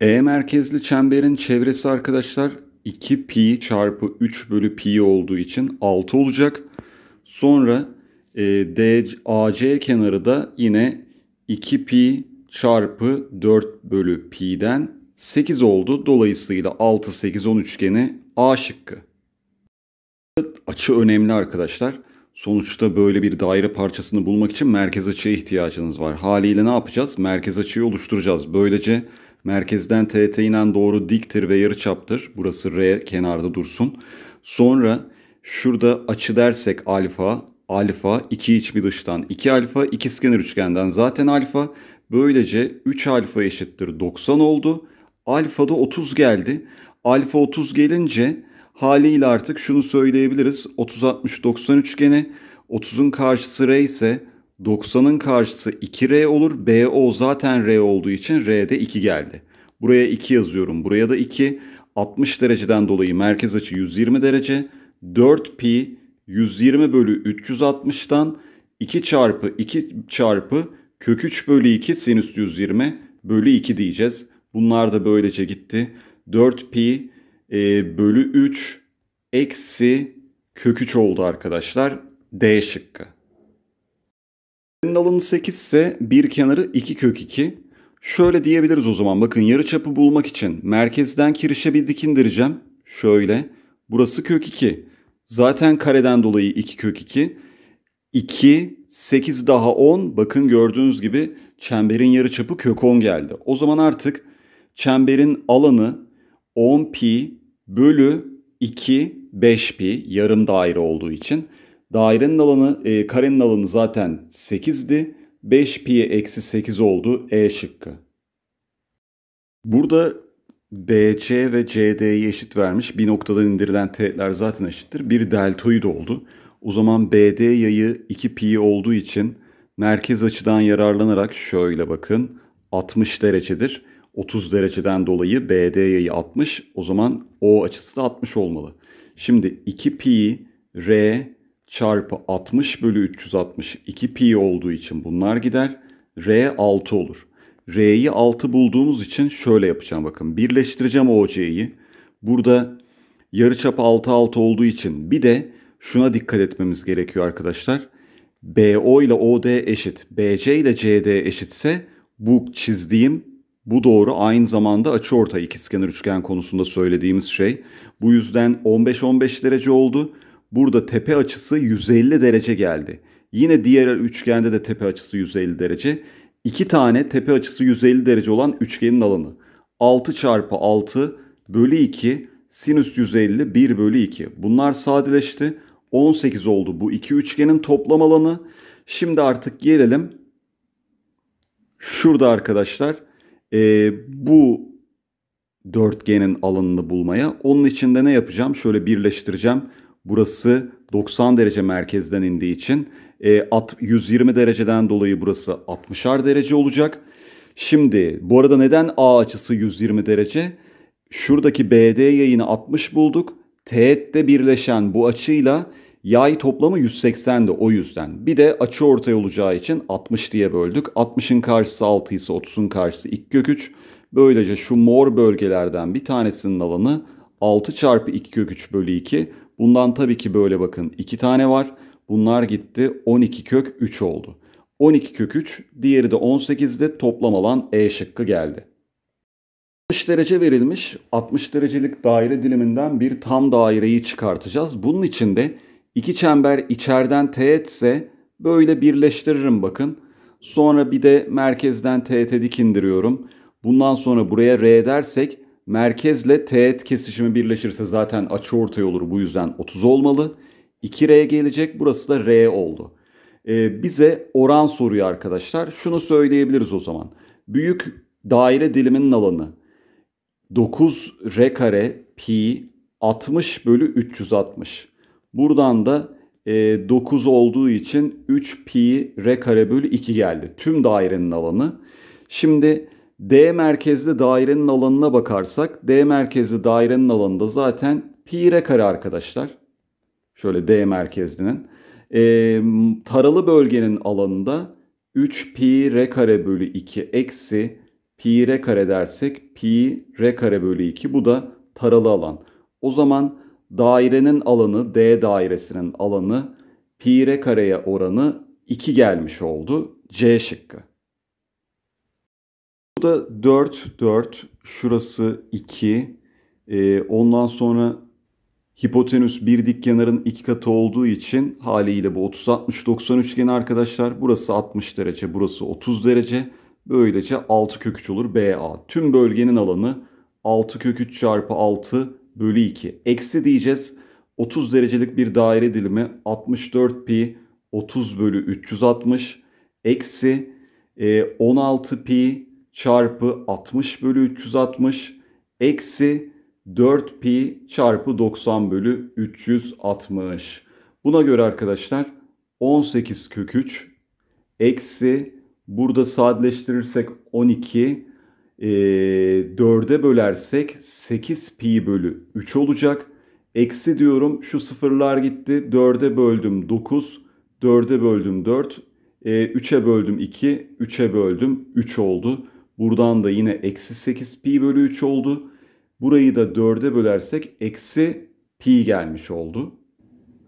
E merkezli çemberin çevresi arkadaşlar 2 pi çarpı 3 bölü pi olduğu için 6 olacak. Sonra e, D, AC kenarı da yine 2 pi çarpı 4 bölü pi'den 8 oldu. Dolayısıyla 6, 8, 10 üçgeni A şıkkı. Açı önemli arkadaşlar. Sonuçta böyle bir daire parçasını bulmak için merkez açıya ihtiyacınız var. Haliyle ne yapacağız? Merkez açıyı oluşturacağız. Böylece Merkezden TT inen doğru diktir ve yarı çaptır. Burası R kenarda dursun. Sonra şurada açı dersek alfa, alfa iki iç bir dıştan iki alfa iki skener üçgenden zaten alfa. Böylece 3 alfa eşittir 90 oldu. Alfa da 30 geldi. Alfa 30 gelince haliyle artık şunu söyleyebiliriz. 30 60 90 üçgeni 30'un karşısı R ise 90'ın karşısı 2R olur. BO zaten R olduğu için R'de 2 geldi. Buraya 2 yazıyorum. Buraya da 2. 60 dereceden dolayı merkez açı 120 derece. 4pi 120 bölü 360'tan 2 çarpı 2 çarpı kök 3 bölü 2 sinüs 120 bölü 2 diyeceğiz. Bunlar da böylece gitti. 4pi e, bölü 3 eksi kök 3 oldu arkadaşlar. D şıkkı. Y'nin alanı 8 ise bir kenarı 2 kök 2. Şöyle diyebiliriz o zaman. Bakın yarıçapı bulmak için merkezden kirişe bir dik indireceğim. Şöyle. Burası kök 2. Zaten kareden dolayı 2 kök 2. 2, 8 daha 10. Bakın gördüğünüz gibi çemberin yarıçapı kök 10 geldi. O zaman artık çemberin alanı 10 pi bölü 2 5 pi yarım daire olduğu için Dairenin alanı, e, karenin alanı zaten 8'di. 5 pi eksi 8 oldu E şıkkı. Burada BC ve CD'yi eşit vermiş. Bir noktadan indirilen teğetler zaten eşittir. Bir deltoid oldu. O zaman BD yayı 2 pi olduğu için merkez açıdan yararlanarak şöyle bakın 60 derecedir. 30 dereceden dolayı BD yayı 60. O zaman O açısı da 60 olmalı. Şimdi 2 pi R çarpı 60 bölü 360 2 pi olduğu için bunlar gider. R 6 olur. R'yi 6 bulduğumuz için şöyle yapacağım bakın. Birleştireceğim OC'yi. Burada yarıçapı 6 6 olduğu için bir de şuna dikkat etmemiz gerekiyor arkadaşlar. BO ile OD eşit, BC ile CD eşitse bu çizdiğim bu doğru aynı zamanda açıortay ikizkenar üçgen konusunda söylediğimiz şey. Bu yüzden 15-15 derece oldu. Burada tepe açısı 150 derece geldi. Yine diğer üçgende de tepe açısı 150 derece. İki tane tepe açısı 150 derece olan üçgenin alanı. 6 çarpı 6 bölü 2 sinüs 150 1 bölü 2. Bunlar sadeleşti. 18 oldu bu iki üçgenin toplam alanı. Şimdi artık gelelim. Şurada arkadaşlar e, bu dörtgenin alanını bulmaya. Onun için de ne yapacağım? Şöyle birleştireceğim. Burası 90 derece merkezden indiği için e, at 120 dereceden dolayı burası 60'ar derece olacak. Şimdi bu arada neden A açısı 120 derece? Şuradaki BD yayını 60 bulduk. Teğette birleşen bu açıyla yay toplamı 180'de o yüzden. Bir de açı ortay olacağı için 60 diye böldük. 60'ın karşısı 6 ise 30'un karşısı 2 kök 3. Böylece şu mor bölgelerden bir tanesinin alanı 6 çarpı 2 kök 3 bölü 2. Bundan tabii ki böyle bakın 2 tane var. Bunlar gitti 12 kök 3 oldu. 12 kök 3 diğeri de 18'de toplam alan E şıkkı geldi. 60 derece verilmiş 60 derecelik daire diliminden bir tam daireyi çıkartacağız. Bunun için de iki çember içeriden teğetse böyle birleştiririm bakın. Sonra bir de merkezden teğete dik indiriyorum. Bundan sonra buraya R dersek Merkezle teğet kesişimi birleşirse zaten açı ortaya olur. Bu yüzden 30 olmalı. 2R gelecek. Burası da R oldu. Ee, bize oran soruyor arkadaşlar. Şunu söyleyebiliriz o zaman. Büyük daire diliminin alanı 9 R kare pi 60 bölü 360. Buradan da e, 9 olduğu için 3 pi R kare bölü 2 geldi. Tüm dairenin alanı. Şimdi D merkezli dairenin alanına bakarsak D merkezli dairenin alanında zaten pi re kare arkadaşlar. Şöyle D merkezlinin. E, taralı bölgenin alanında 3 pi re kare bölü 2 eksi pi re kare dersek pi re kare bölü 2 bu da taralı alan. O zaman dairenin alanı D dairesinin alanı pi re kareye oranı 2 gelmiş oldu. C şıkkı. Bu da 4, 4. Şurası 2. E, ee, ondan sonra hipotenüs bir dik kenarın iki katı olduğu için haliyle bu 30, 60, 90 üçgeni arkadaşlar. Burası 60 derece, burası 30 derece. Böylece 6 kök 3 olur BA. Tüm bölgenin alanı 6 kök 3 çarpı 6 bölü 2. Eksi diyeceğiz. 30 derecelik bir daire dilimi 64 pi 30 bölü 360 eksi 16 e, pi çarpı 60 bölü 360 eksi 4 pi çarpı 90 bölü 360. Buna göre arkadaşlar 18 kök 3 eksi burada sadeleştirirsek 12 e, 4'e bölersek 8 pi bölü 3 olacak. Eksi diyorum şu sıfırlar gitti 4'e böldüm 9 4'e böldüm 4 e, 3'e böldüm 2 3'e böldüm 3 oldu. Buradan da yine eksi 8 pi bölü 3 oldu. Burayı da 4'e bölersek eksi pi gelmiş oldu.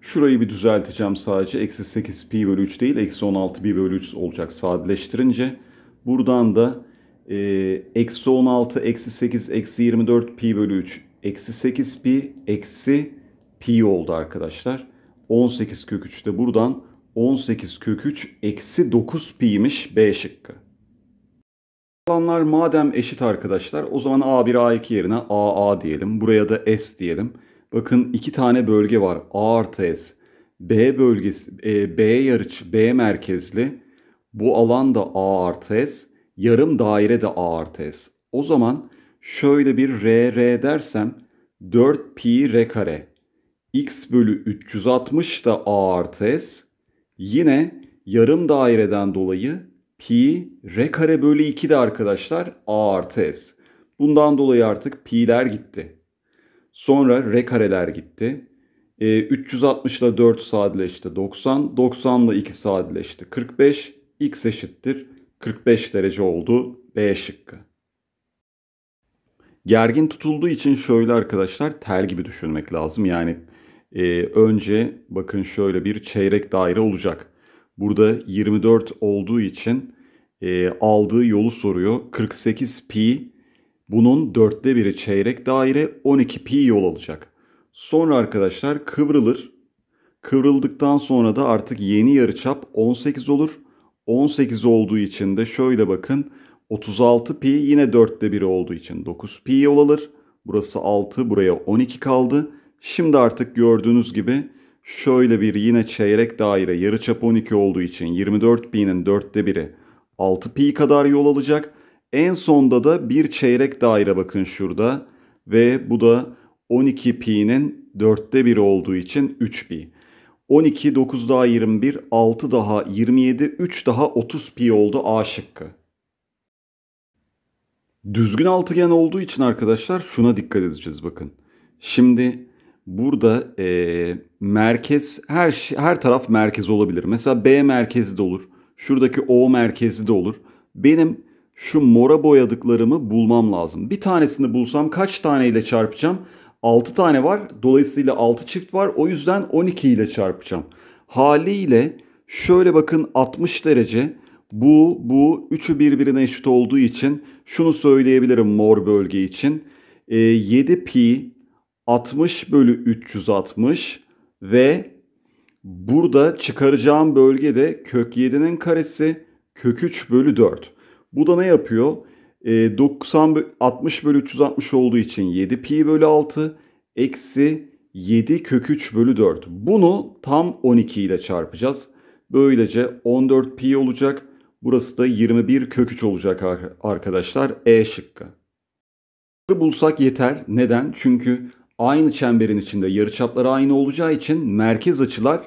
Şurayı bir düzelteceğim sadece. Eksi 8 pi bölü 3 değil eksi 16 pi bölü 3 olacak sadeleştirince. Buradan da e, eksi 16 eksi 8 eksi 24 pi bölü 3 eksi 8 pi eksi pi oldu arkadaşlar. 18 kök 3 de buradan 18 kök 3 eksi 9 piymiş B şıkkı toplamlar madem eşit arkadaşlar o zaman A1 A2 yerine AA diyelim. Buraya da S diyelim. Bakın iki tane bölge var. A artı S. B bölgesi, e, B yarıç, B merkezli. Bu alan da A artı S. Yarım daire de A artı S. O zaman şöyle bir R, R dersem 4 pi R kare. X bölü 360 da A artı S. Yine yarım daireden dolayı pi r kare bölü 2 de arkadaşlar a artı s. Bundan dolayı artık pi'ler gitti. Sonra r kareler gitti. E, 360 ile 4 sadeleşti 90. 90 ile 2 sadeleşti 45. x eşittir 45 derece oldu B şıkkı. Gergin tutulduğu için şöyle arkadaşlar tel gibi düşünmek lazım. Yani e, önce bakın şöyle bir çeyrek daire olacak. Burada 24 olduğu için e, aldığı yolu soruyor. 48 pi bunun dörtte biri çeyrek daire 12 pi yol alacak. Sonra arkadaşlar kıvrılır. Kıvrıldıktan sonra da artık yeni yarıçap 18 olur. 18 olduğu için de şöyle bakın 36 pi yine dörtte biri olduğu için 9 pi yol alır. Burası 6 buraya 12 kaldı. Şimdi artık gördüğünüz gibi Şöyle bir yine çeyrek daire yarıçap 12 olduğu için 24 pi'nin dörtte biri 6 pi kadar yol alacak. En sonda da bir çeyrek daire bakın şurada ve bu da 12 pi'nin dörtte biri olduğu için 3 pi. 12, 9 daha 21, 6 daha 27, 3 daha 30 pi oldu A şıkkı. Düzgün altıgen olduğu için arkadaşlar şuna dikkat edeceğiz bakın. Şimdi Burada e, merkez her her taraf merkez olabilir. Mesela B merkezi de olur. Şuradaki O merkezi de olur. Benim şu mora boyadıklarımı bulmam lazım. Bir tanesini bulsam kaç taneyle çarpacağım? 6 tane var. Dolayısıyla 6 çift var. O yüzden 12 ile çarpacağım. Haliyle şöyle bakın 60 derece. Bu, bu üçü birbirine eşit olduğu için şunu söyleyebilirim mor bölge için. E, 7 pi 60 bölü 360 ve burada çıkaracağım bölge de kök 7'nin karesi kök 3 bölü 4. Bu da ne yapıyor? E, 90 60 bölü 360 olduğu için 7 pi bölü 6 eksi 7 kök 3 bölü 4. Bunu tam 12 ile çarpacağız. Böylece 14 pi olacak. Burası da 21 kök 3 olacak arkadaşlar. E şıkkı. Bulsak yeter. Neden? Çünkü aynı çemberin içinde yarıçapları aynı olacağı için merkez açılar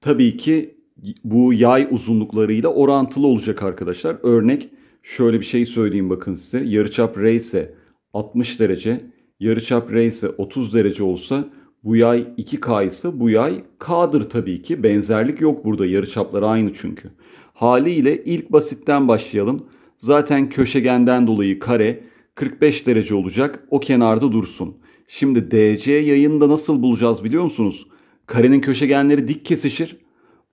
tabii ki bu yay uzunluklarıyla orantılı olacak arkadaşlar. Örnek şöyle bir şey söyleyeyim bakın size. Yarıçap R ise 60 derece, yarıçap R ise 30 derece olsa bu yay 2K ise bu yay K'dır tabii ki. Benzerlik yok burada. yarıçaplar aynı çünkü. Haliyle ilk basitten başlayalım. Zaten köşegenden dolayı kare 45 derece olacak. O kenarda dursun. Şimdi DC yayında nasıl bulacağız biliyor musunuz? Karenin köşegenleri dik kesişir.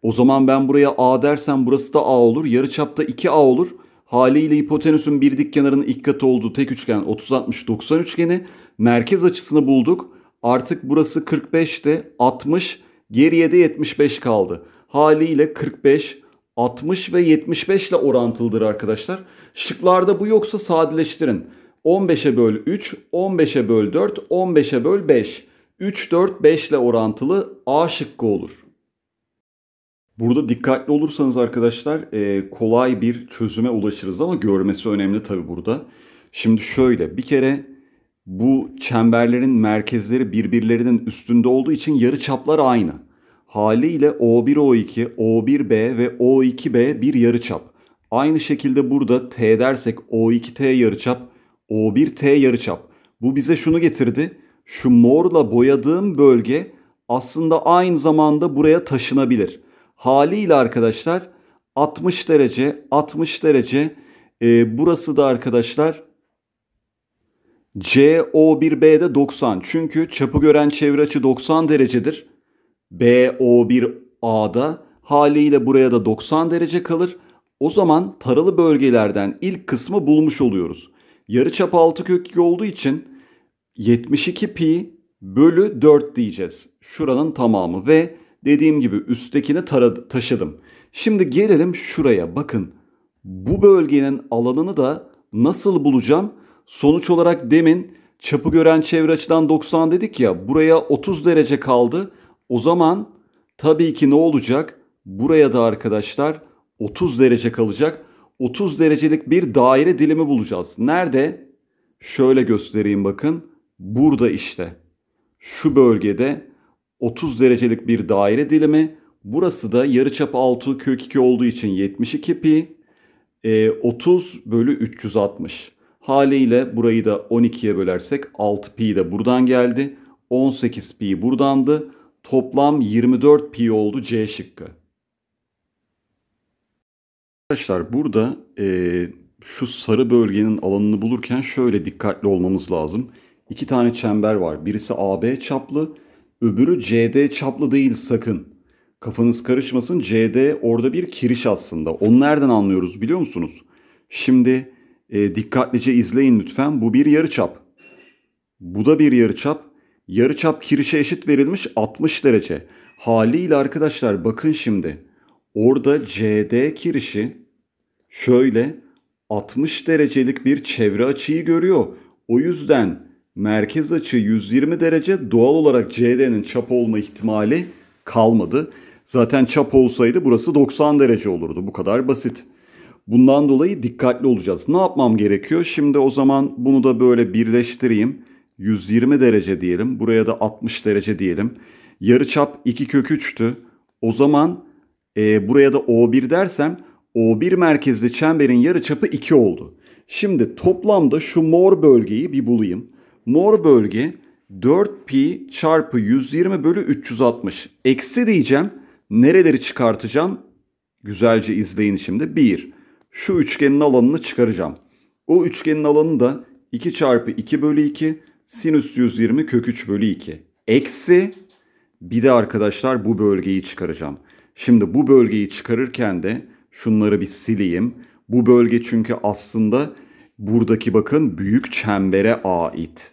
O zaman ben buraya A dersem burası da A olur. Yarı çapta 2A olur. Haliyle hipotenüsün bir dik kenarının ilk katı olduğu tek üçgen 30-60-90 üçgeni. Merkez açısını bulduk. Artık burası 45'te 60 geriye de 75 kaldı. Haliyle 45, 60 ve 75 ile orantılıdır arkadaşlar. Şıklarda bu yoksa sadeleştirin. 15'e böl 3, 15'e böl 4, 15'e böl 5. 3, 4, 5 ile orantılı A şıkkı olur. Burada dikkatli olursanız arkadaşlar e, kolay bir çözüme ulaşırız ama görmesi önemli tabi burada. Şimdi şöyle bir kere bu çemberlerin merkezleri birbirlerinin üstünde olduğu için yarı çaplar aynı. Haliyle O1, O2, O1B ve O2B bir yarı çap. Aynı şekilde burada T dersek O2T yarıçap, o1T yarıçap. Bu bize şunu getirdi. Şu morla boyadığım bölge aslında aynı zamanda buraya taşınabilir. Haliyle arkadaşlar 60 derece 60 derece e, burası da arkadaşlar CO1B'de 90. Çünkü çapı gören çevre açı 90 derecedir. BO1A'da haliyle buraya da 90 derece kalır. O zaman taralı bölgelerden ilk kısmı bulmuş oluyoruz. Yarıçap altı kök 2 olduğu için 72 pi bölü 4 diyeceğiz. Şuranın tamamı ve dediğim gibi üsttekini taradı, taşıdım. Şimdi gelelim şuraya bakın. Bu bölgenin alanını da nasıl bulacağım? Sonuç olarak demin çapı gören çevre açıdan 90 dedik ya buraya 30 derece kaldı. O zaman tabii ki ne olacak? Buraya da arkadaşlar 30 derece kalacak. 30 derecelik bir daire dilimi bulacağız. Nerede? Şöyle göstereyim bakın. Burada işte. Şu bölgede 30 derecelik bir daire dilimi. Burası da yarıçap 6 kök 2 olduğu için 72 pi. E, 30 bölü 360. Haliyle burayı da 12'ye bölersek 6 pi de buradan geldi. 18 pi buradandı. Toplam 24 pi oldu C şıkkı. Arkadaşlar burada e, şu sarı bölgenin alanını bulurken şöyle dikkatli olmamız lazım. İki tane çember var. Birisi AB çaplı, öbürü CD çaplı değil sakın. Kafanız karışmasın. CD orada bir kiriş aslında. Onu nereden anlıyoruz biliyor musunuz? Şimdi e, dikkatlice izleyin lütfen. Bu bir yarı çap. Bu da bir yarı çap. Yarı çap kirişe eşit verilmiş 60 derece. Haliyle arkadaşlar bakın şimdi Orada CD kirişi şöyle 60 derecelik bir çevre açıyı görüyor. O yüzden merkez açı 120 derece doğal olarak CD'nin çap olma ihtimali kalmadı. Zaten çap olsaydı burası 90 derece olurdu. Bu kadar basit. Bundan dolayı dikkatli olacağız. Ne yapmam gerekiyor? Şimdi o zaman bunu da böyle birleştireyim. 120 derece diyelim. Buraya da 60 derece diyelim. Yarı çap 2 kök 3'tü. O zaman e, buraya da O1 dersem O1 merkezli çemberin yarıçapı 2 oldu. Şimdi toplamda şu mor bölgeyi bir bulayım. Mor bölge 4pi çarpı 120 bölü 360. Eksi diyeceğim. Nereleri çıkartacağım? Güzelce izleyin şimdi. 1. Şu üçgenin alanını çıkaracağım. O üçgenin alanı da 2 çarpı 2 bölü 2 sinüs 120 kök 3 bölü 2. Eksi bir de arkadaşlar bu bölgeyi çıkaracağım. Şimdi bu bölgeyi çıkarırken de şunları bir sileyim. Bu bölge çünkü aslında buradaki bakın büyük çembere ait.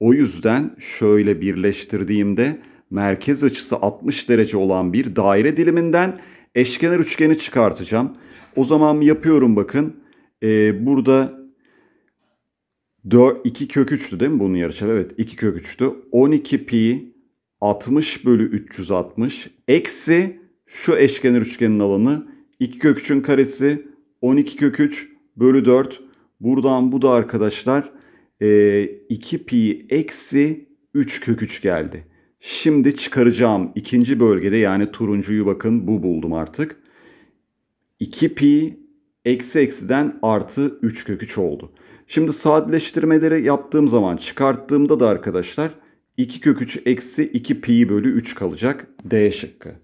O yüzden şöyle birleştirdiğimde merkez açısı 60 derece olan bir daire diliminden eşkenar üçgeni çıkartacağım. O zaman yapıyorum bakın. Ee, burada 4, 2 kök 3'tü değil mi bunun yarıçapı? Evet 2 kök 3'tü. 12 pi 60 bölü 360 eksi şu eşkenar üçgenin alanı 2 kök 3'ün karesi 12 kök 3 bölü 4. Buradan bu da arkadaşlar 2 e, pi eksi 3 kök 3 geldi. Şimdi çıkaracağım ikinci bölgede yani turuncuyu bakın bu buldum artık. 2 pi eksi eksiden artı 3 kök 3 oldu. Şimdi sadeleştirmeleri yaptığım zaman çıkarttığımda da arkadaşlar 2 kök 3 eksi 2 pi bölü 3 kalacak D şıkkı.